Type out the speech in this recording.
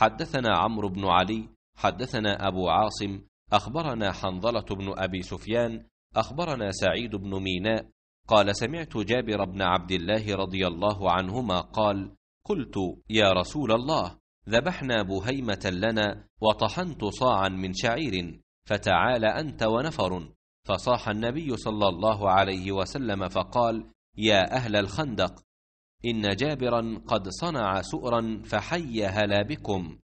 حدثنا عمرو بن علي حدثنا أبو عاصم أخبرنا حنظلة بن أبي سفيان أخبرنا سعيد بن ميناء قال سمعت جابر بن عبد الله رضي الله عنهما قال قلت يا رسول الله ذبحنا بهيمة لنا وطحنت صاعا من شعير فتعال أنت ونفر فصاح النبي صلى الله عليه وسلم فقال يا أهل الخندق إن جابرا قد صنع سؤرا فحي هلا بكم